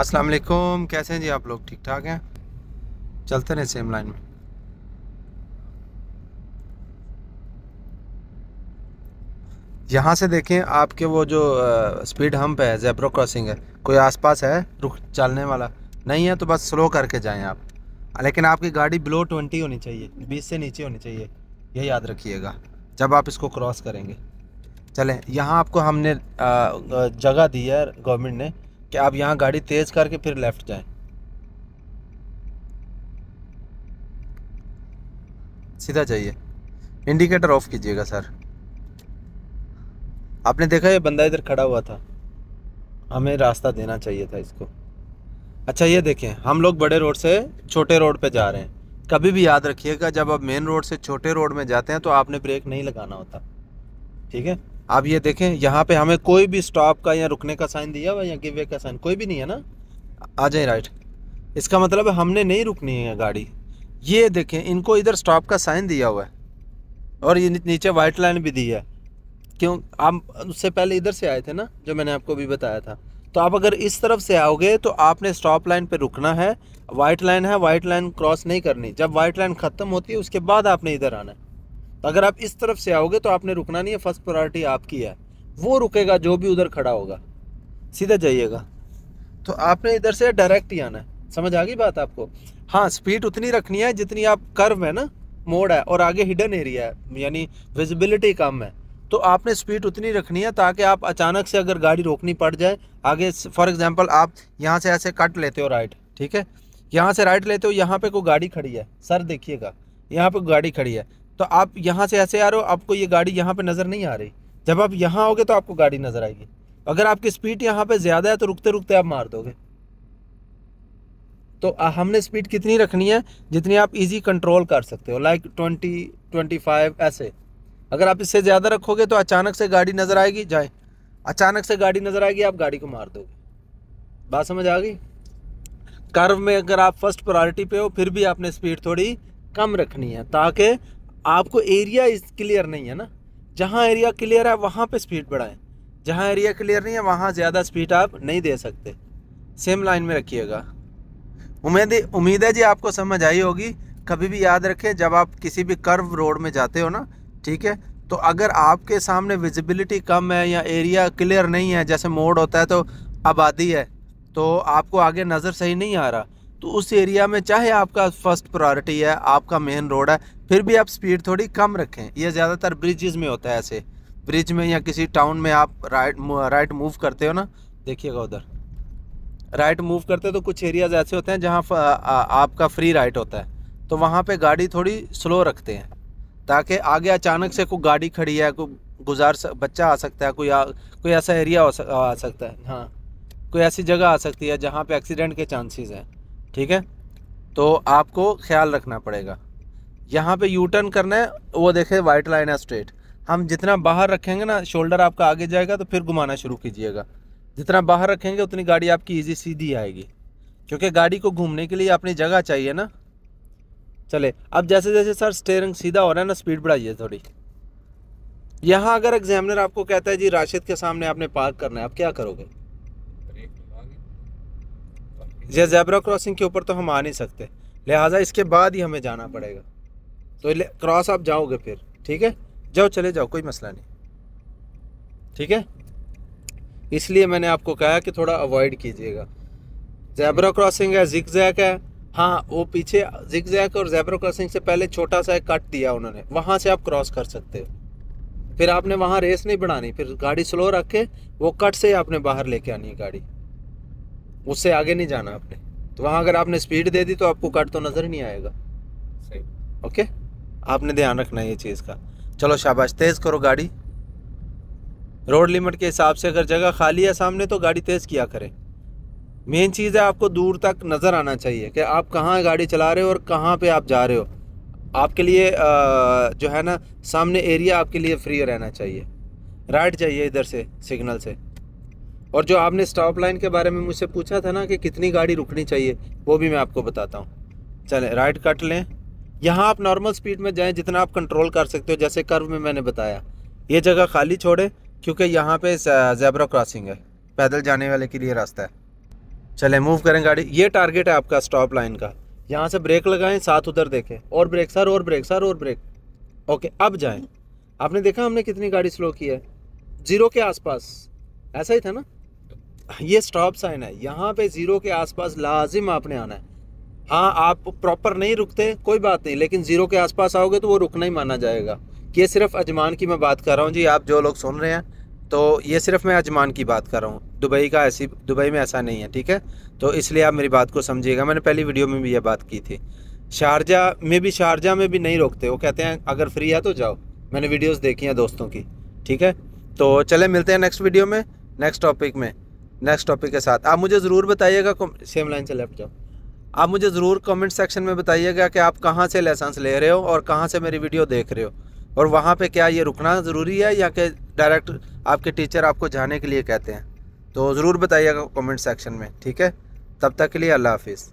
अस्सलाम वालेकुम कैसे हैं जी आप लोग ठीक ठाक हैं चलते रहे सेम लाइन में यहाँ से देखें आपके वो जो आ, स्पीड हम्प है जेब्रो क्रॉसिंग है कोई आसपास है रुक चलने वाला नहीं है तो बस स्लो करके जाएं आप लेकिन आपकी गाड़ी बिलो ट्वेंटी होनी चाहिए बीस से नीचे होनी चाहिए यह याद रखिएगा जब आप इसको क्रॉस करेंगे चलें यहाँ आपको हमने जगह दी है गवर्नमेंट ने कि आप यहाँ गाड़ी तेज करके फिर लेफ्ट जाएं सीधा जाइए इंडिकेटर ऑफ कीजिएगा सर आपने देखा ये बंदा इधर खड़ा हुआ था हमें रास्ता देना चाहिए था इसको अच्छा ये देखें हम लोग बड़े रोड से छोटे रोड पे जा रहे हैं कभी भी याद रखिएगा जब आप मेन रोड से छोटे रोड में जाते हैं तो आपने ब्रेक नहीं लगाना होता ठीक है आप ये देखें यहाँ पे हमें कोई भी स्टॉप का या रुकने का साइन दिया हुआ या गिव वे का साइन कोई भी नहीं है ना आ जाए राइट इसका मतलब है हमने नहीं रुकनी है गाड़ी ये देखें इनको इधर स्टॉप का साइन दिया हुआ है और ये नीचे वाइट लाइन भी दी है क्यों आप उससे पहले इधर से आए थे ना जो मैंने आपको भी बताया था तो आप अगर इस तरफ से आओगे तो आपने स्टॉप लाइन पर रुकना है वाइट लाइन है वाइट लाइन क्रॉस नहीं करनी जब वाइट लाइन ख़त्म होती है उसके बाद आपने इधर आना है अगर आप इस तरफ से आओगे तो आपने रुकना नहीं है फर्स्ट प्रायोरिटी आपकी है वो रुकेगा जो भी उधर खड़ा होगा सीधा जाइएगा तो आपने इधर से डायरेक्ट ही आना है समझ आ गई बात आपको हाँ स्पीड उतनी रखनी है जितनी आप कर्व है ना मोड़ है और आगे हिडन एरिया है यानी विजिबिलिटी कम है तो आपने स्पीड उतनी रखनी है ताकि आप अचानक से अगर गाड़ी रोकनी पड़ जाए आगे फॉर एग्जांपल आप यहाँ से ऐसे कट लेते हो राइट ठीक है यहाँ से राइट लेते हो यहाँ पे कोई गाड़ी खड़ी है सर देखिएगा यहाँ पे गाड़ी खड़ी है तो आप यहाँ से ऐसे आ रहे हो आपको ये गाड़ी यहाँ पर नज़र नहीं आ रही जब आप यहाँ आओगे तो आपको गाड़ी नज़र आएगी अगर आपकी स्पीड यहाँ पर ज़्यादा है तो रुकते रुकते आप मार दोगे तो हमने स्पीड कितनी रखनी है जितनी आप इजी कंट्रोल कर सकते हो लाइक ट्वेंटी ट्वेंटी फाइव ऐसे अगर आप इससे ज़्यादा रखोगे तो अचानक से गाड़ी नज़र आएगी जाए अचानक से गाड़ी नज़र आएगी आप गाड़ी को मार दोगे बात समझ आ गई कर्व में अगर आप फर्स्ट प्रायोरिटी पे हो फिर भी आपने स्पीड थोड़ी कम रखनी है ताकि आपको एरिया क्लियर नहीं है ना जहाँ एरिया क्लियर है वहाँ पे स्पीड बढ़ाएं जहाँ एरिया क्लियर नहीं है वहाँ ज़्यादा स्पीड आप नहीं दे सकते सेम लाइन में रखिएगा उम्मीद उम्मीद है जी आपको समझ आई होगी कभी भी याद रखें जब आप किसी भी कर्व रोड में जाते हो ना ठीक है तो अगर आपके सामने विजिबिलिटी कम है या एरिया क्लियर नहीं है जैसे मोड़ होता है तो आबादी है तो आपको आगे नज़र सही नहीं आ रहा तो उस एरिया में चाहे आपका फर्स्ट प्रायोरिटी है आपका मेन रोड है फिर भी आप स्पीड थोड़ी कम रखें यह ज़्यादातर ब्रिजेज़ में होता है ऐसे ब्रिज में या किसी टाउन में आप राइट राइट मूव करते हो ना देखिएगा उधर राइट मूव करते हो तो कुछ एरियाज ऐसे होते हैं जहाँ आपका फ्री राइट होता है तो वहाँ पे गाड़ी थोड़ी स्लो रखते हैं ताकि आगे अचानक से कोई गाड़ी खड़ी है कोई गुजार बच्चा आ सकता है कोई आ, कोई ऐसा एरिया आ सकता है हाँ कोई ऐसी जगह आ सकती है जहाँ पे एक्सीडेंट के चांसेस हैं ठीक है तो आपको ख्याल रखना पड़ेगा यहाँ पे यू टर्न करना है वो देखे वाइट लाइन है स्ट्रेट हम जितना बाहर रखेंगे ना शोल्डर आपका आगे जाएगा तो फिर घुमाना शुरू कीजिएगा जितना बाहर रखेंगे उतनी गाड़ी आपकी ईजी सीधी आएगी क्योंकि गाड़ी को घूमने के लिए अपनी जगह चाहिए ना चले अब जैसे जैसे सर स्टेयरिंग सीधा हो रहा है ना स्पीड बढ़ाइए थोड़ी यहाँ अगर एग्जामिनर आपको कहता है जी राशिद के सामने आपने पार्क करना है आप क्या करोगे ये जैबरा क्रॉसिंग के ऊपर तो हम आ नहीं सकते लिहाजा इसके बाद ही हमें जाना पड़ेगा तो क्रॉस आप जाओगे फिर ठीक है जाओ चले जाओ कोई मसला नहीं ठीक है इसलिए मैंने आपको कहा कि थोड़ा अवॉइड कीजिएगा जैबरा क्रॉसिंग है जिक जैक है हाँ वो पीछे जिक जैक और जैबरा क्रॉसिंग से पहले छोटा सा एक कट दिया उन्होंने वहाँ से आप क्रॉस कर सकते हो फिर आपने वहाँ रेस नहीं बढ़ानी फिर गाड़ी स्लो रख के वो कट से आपने बाहर लेके आनी है गाड़ी उससे आगे नहीं जाना आपने तो वहाँ अगर आपने स्पीड दे दी तो आपको कट तो नज़र नहीं आएगा सही ओके आपने ध्यान रखना है ये चीज़ का चलो शाबाश तेज़ करो गाड़ी रोड लिमिट के हिसाब से अगर जगह खाली है सामने तो गाड़ी तेज़ किया करें मेन चीज़ है आपको दूर तक नज़र आना चाहिए कि आप कहाँ गाड़ी चला रहे हो और कहाँ पे आप जा रहे हो आपके लिए जो है ना सामने एरिया आपके लिए फ्री रहना चाहिए राइट जाइए इधर से सिग्नल से और जो आपने स्टॉप लाइन के बारे में मुझसे पूछा था ना कि कितनी गाड़ी रुकनी चाहिए वो भी मैं आपको बताता हूँ चले राइट कट लें यहाँ आप नॉर्मल स्पीड में जाएं जितना आप कंट्रोल कर सकते हो जैसे कर्व में मैंने बताया ये जगह खाली छोड़ें क्योंकि यहाँ पे जैबरा क्रॉसिंग है पैदल जाने वाले के लिए रास्ता है चले मूव करें गाड़ी ये टारगेट है आपका स्टॉप लाइन का यहाँ से ब्रेक लगाएं साथ उधर देखें और ब्रेक सर और ब्रेक सर और ब्रेक ओके अब जाएं आपने देखा हमने कितनी गाड़ी स्लो की है जीरो के आसपास ऐसा ही था ना ये स्टॉप साइन है यहाँ पे ज़ीरो के आसपास लाजिम आपने आना है हाँ आप प्रॉपर नहीं रुकते कोई बात नहीं लेकिन ज़ीरो के आसपास आओगे तो वो रुकना ही माना जाएगा ये सिर्फ अजमान की मैं बात कर रहा हूँ जी आप जो लोग सुन रहे हैं तो ये सिर्फ मैं अजमान की बात कर रहा हूँ दुबई का ऐसी दुबई में ऐसा नहीं है ठीक है तो इसलिए आप मेरी बात को समझिएगा मैंने पहली वीडियो में भी यह बात की थी शारजा में भी शारजा में भी नहीं रोकते वो कहते हैं अगर फ्री है तो जाओ मैंने वीडियोस देखी हैं दोस्तों की ठीक है तो चले मिलते हैं नेक्स्ट वीडियो में नेक्स्ट टॉपिक में नेक्स्ट टॉपिक के साथ आप मुझे ज़रूर बताइएगा सेम लाइन से लेफ्ट जाओ आप मुझे ज़रूर कमेंट सेक्शन में बताइएगा कि आप कहाँ से लाइसेंस ले रहे हो और कहाँ से मेरी वीडियो देख रहे हो और वहाँ पे क्या ये रुकना ज़रूरी है या कि डायरेक्ट आपके टीचर आपको जाने के लिए कहते हैं तो ज़रूर बताइएगा कमेंट सेक्शन में ठीक है तब तक के लिए अल्लाह हाफिज़